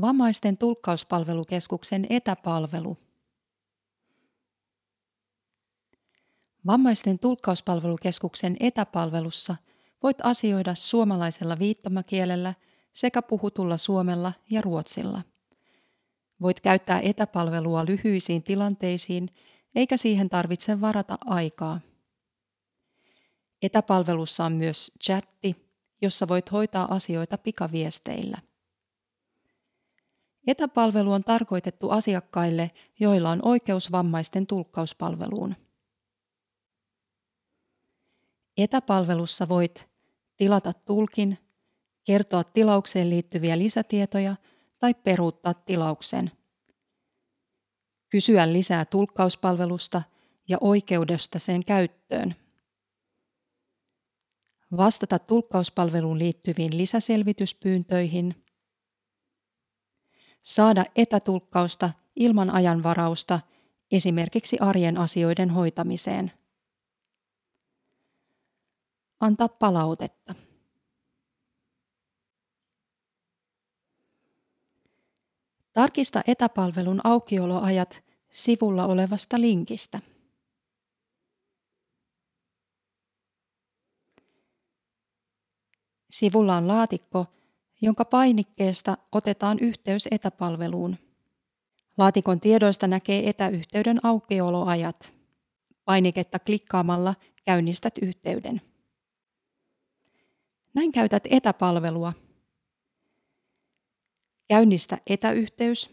Vammaisten tulkkauspalvelukeskuksen etäpalvelu. Vammaisten tulkkauspalvelukeskuksen etäpalvelussa voit asioida suomalaisella viittomakielellä sekä puhutulla suomella ja ruotsilla. Voit käyttää etäpalvelua lyhyisiin tilanteisiin, eikä siihen tarvitse varata aikaa. Etäpalvelussa on myös chatti, jossa voit hoitaa asioita pikaviesteillä. Etäpalvelu on tarkoitettu asiakkaille, joilla on oikeus vammaisten tulkkauspalveluun. Etäpalvelussa voit tilata tulkin, kertoa tilaukseen liittyviä lisätietoja tai peruuttaa tilauksen. Kysyä lisää tulkkauspalvelusta ja oikeudesta sen käyttöön. Vastata tulkkauspalveluun liittyviin lisäselvityspyyntöihin – saada etätulkkausta ilman ajanvarausta esimerkiksi arjen asioiden hoitamiseen. Antaa palautetta. Tarkista etäpalvelun aukioloajat sivulla olevasta linkistä. Sivulla on laatikko – jonka painikkeesta otetaan yhteys etäpalveluun. Laatikon tiedoista näkee etäyhteyden aukeoloajat. Painiketta klikkaamalla käynnistät yhteyden. Näin käytät etäpalvelua. Käynnistä etäyhteys.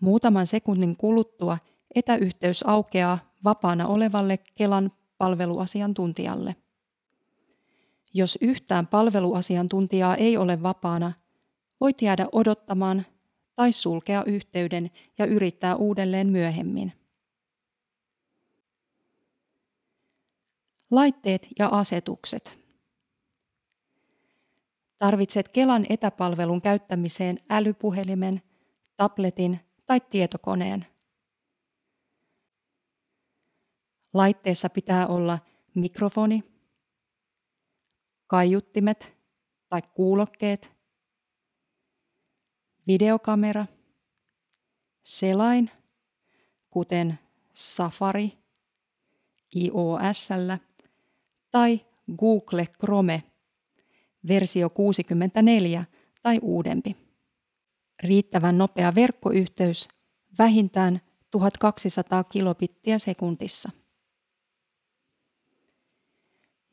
Muutaman sekunnin kuluttua etäyhteys aukeaa vapaana olevalle Kelan palveluasiantuntijalle. Jos yhtään palveluasiantuntijaa ei ole vapaana, voit jäädä odottamaan tai sulkea yhteyden ja yrittää uudelleen myöhemmin. Laitteet ja asetukset. Tarvitset Kelan etäpalvelun käyttämiseen älypuhelimen, tabletin tai tietokoneen. Laitteessa pitää olla mikrofoni, kaiuttimet tai kuulokkeet, videokamera, selain, kuten Safari, iOS tai Google Chrome, versio 64 tai uudempi. Riittävän nopea verkkoyhteys, vähintään 1200 kilobittiä sekuntissa.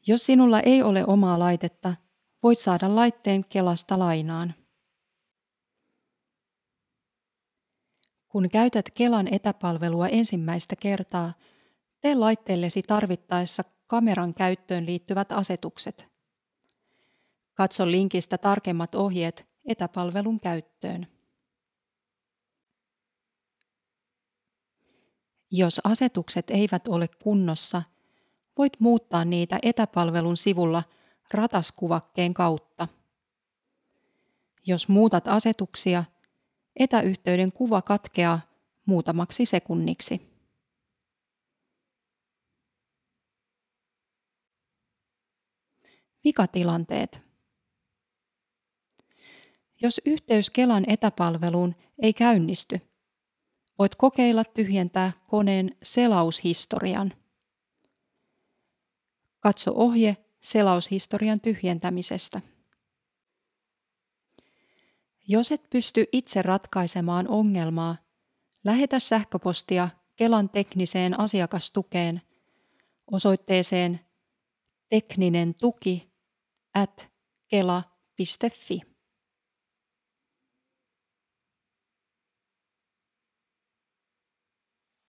Jos sinulla ei ole omaa laitetta, voit saada laitteen Kelasta lainaan. Kun käytät Kelan etäpalvelua ensimmäistä kertaa, tee laitteellesi tarvittaessa kameran käyttöön liittyvät asetukset. Katso linkistä tarkemmat ohjeet etäpalvelun käyttöön. Jos asetukset eivät ole kunnossa – voit muuttaa niitä etäpalvelun sivulla rataskuvakkeen kautta. Jos muutat asetuksia, etäyhteyden kuva katkeaa muutamaksi sekunniksi. Vikatilanteet. Jos yhteys Kelan etäpalveluun ei käynnisty, voit kokeilla tyhjentää koneen selaushistorian – Katso ohje selaushistorian tyhjentämisestä. Jos et pysty itse ratkaisemaan ongelmaa, lähetä sähköpostia Kelan tekniseen asiakastukeen osoitteeseen tekninen tuki at kela.fi.